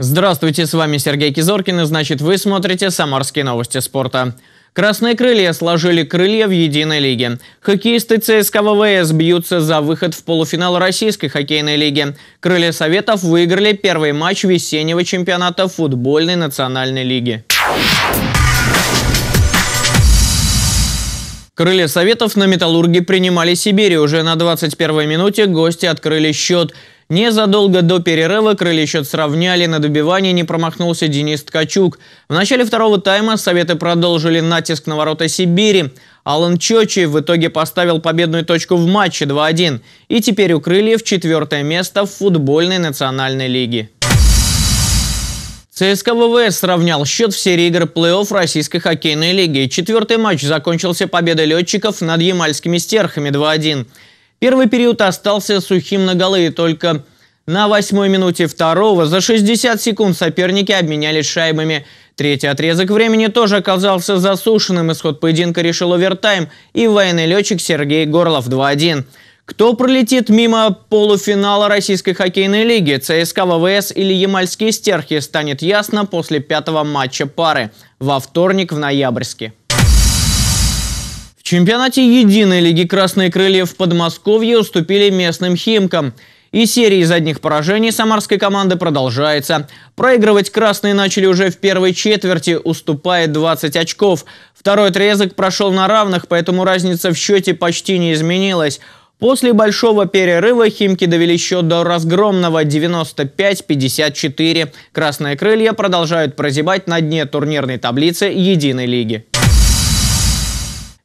Здравствуйте, с вами Сергей Кизоркин, и значит вы смотрите «Самарские новости спорта». Красные крылья сложили крылья в единой лиге. Хоккеисты ЦСКА ВВС бьются за выход в полуфинал российской хоккейной лиги. Крылья Советов выиграли первый матч весеннего чемпионата футбольной национальной лиги. Крылья Советов на Металлурге принимали Сибири. Уже на 21-й минуте гости открыли счет. Незадолго до перерыва крылья счет сравняли, на добивание не промахнулся Денис Ткачук. В начале второго тайма советы продолжили натиск на ворота Сибири. Алан Чочи в итоге поставил победную точку в матче 2-1. И теперь у крыльев четвертое место в футбольной национальной лиге. ЦСКА ВВС сравнял счет в серии игр плей-офф российской хоккейной лиги. Четвертый матч закончился победой летчиков над ямальскими стерхами 2-1. Первый период остался сухим на голы, и только на восьмой минуте второго за 60 секунд соперники обменялись шайбами. Третий отрезок времени тоже оказался засушенным. Исход поединка решил овертайм и военный летчик Сергей Горлов 2-1. Кто пролетит мимо полуфинала Российской хоккейной лиги, ЦСКА ВВС или Ямальские стерхи, станет ясно после пятого матча пары во вторник в Ноябрьске. В чемпионате единой лиги «Красные крылья» в Подмосковье уступили местным «Химкам». И серия задних поражений самарской команды продолжается. Проигрывать «Красные» начали уже в первой четверти, уступая 20 очков. Второй отрезок прошел на равных, поэтому разница в счете почти не изменилась. После большого перерыва «Химки» довели счет до разгромного 95-54. «Красные крылья» продолжают прозябать на дне турнирной таблицы единой лиги.